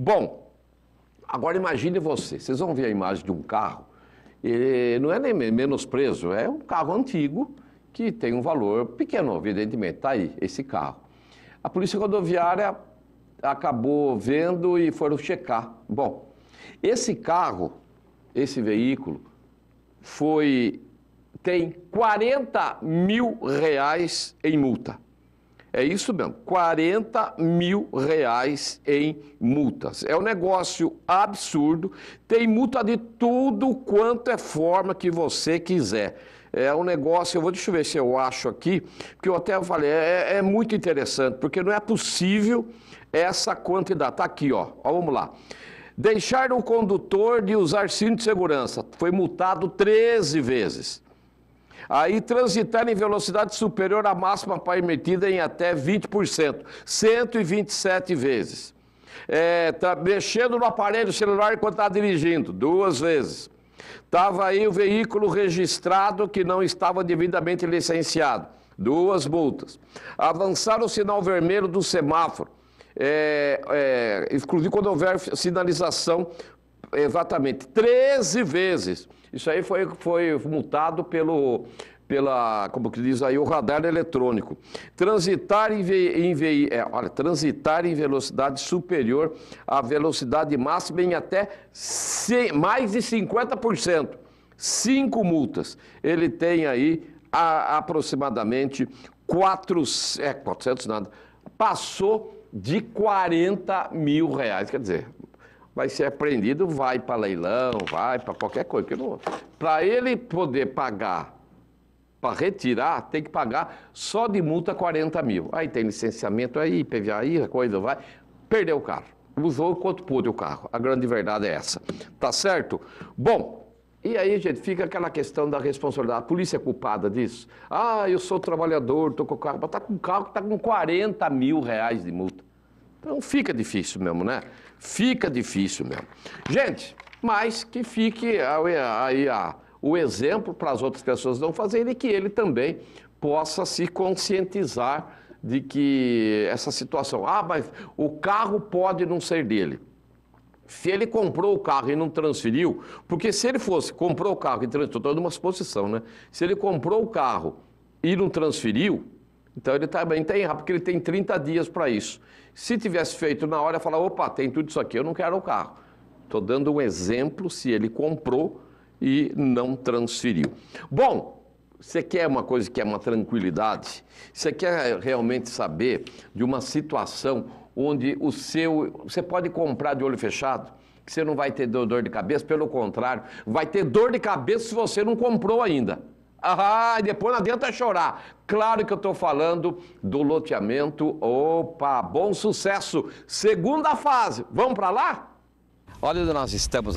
Bom, agora imagine você, vocês vão ver a imagem de um carro, e não é nem menos preso, é um carro antigo que tem um valor pequeno, evidentemente, está aí, esse carro. A polícia rodoviária acabou vendo e foram checar. Bom, esse carro, esse veículo, foi tem 40 mil reais em multa. É isso mesmo, 40 mil reais em multas. É um negócio absurdo, tem multa de tudo quanto é forma que você quiser. É um negócio, eu vou deixa eu ver se eu acho aqui, porque eu até falei, é, é, é muito interessante, porque não é possível essa quantidade. Está aqui, ó. ó. Vamos lá. Deixar o condutor de usar cinto de segurança. Foi multado 13 vezes. Aí transitar em velocidade superior à máxima permitida em até 20%, 127 vezes. É, tá mexendo no aparelho celular enquanto está dirigindo, duas vezes. Estava aí o veículo registrado que não estava devidamente licenciado, duas multas. Avançar o sinal vermelho do semáforo, é, é, inclusive quando houver sinalização Exatamente, 13 vezes. Isso aí foi, foi multado pelo, pela, como que diz aí, o radar eletrônico. Transitar em, ve, em ve, é, olha, transitar em velocidade superior à velocidade máxima em até c, mais de 50%. Cinco multas. Ele tem aí a, aproximadamente 400, é, 400 nada, passou de 40 mil reais, quer dizer, vai ser apreendido, vai para leilão, vai para qualquer coisa. Para ele poder pagar, para retirar, tem que pagar só de multa 40 mil. Aí tem licenciamento aí, PVA aí, coisa vai. Perdeu o carro. Usou quanto pôde o carro. A grande verdade é essa. Tá certo? Bom, e aí, gente, fica aquela questão da responsabilidade. A polícia é culpada disso? Ah, eu sou trabalhador, estou com o carro. Mas está com o carro que está com 40 mil reais de multa. Então fica difícil mesmo, né? Fica difícil mesmo. Gente, mas que fique aí a, o exemplo para as outras pessoas não fazerem e que ele também possa se conscientizar de que essa situação. Ah, mas o carro pode não ser dele. Se ele comprou o carro e não transferiu, porque se ele fosse, comprou o carro e transferiu, estou dando uma suposição, né? Se ele comprou o carro e não transferiu, então ele também tá tem errado, porque ele tem 30 dias para isso. Se tivesse feito na hora, falar, opa, tem tudo isso aqui, eu não quero o carro. Estou dando um exemplo se ele comprou e não transferiu. Bom, você quer uma coisa que é uma tranquilidade? Você quer realmente saber de uma situação onde o seu. Você pode comprar de olho fechado? Que você não vai ter dor de cabeça, pelo contrário, vai ter dor de cabeça se você não comprou ainda. Ah, e depois não adianta chorar. Claro que eu estou falando do loteamento. Opa, bom sucesso. Segunda fase. Vamos para lá? Olha onde nós estamos aqui.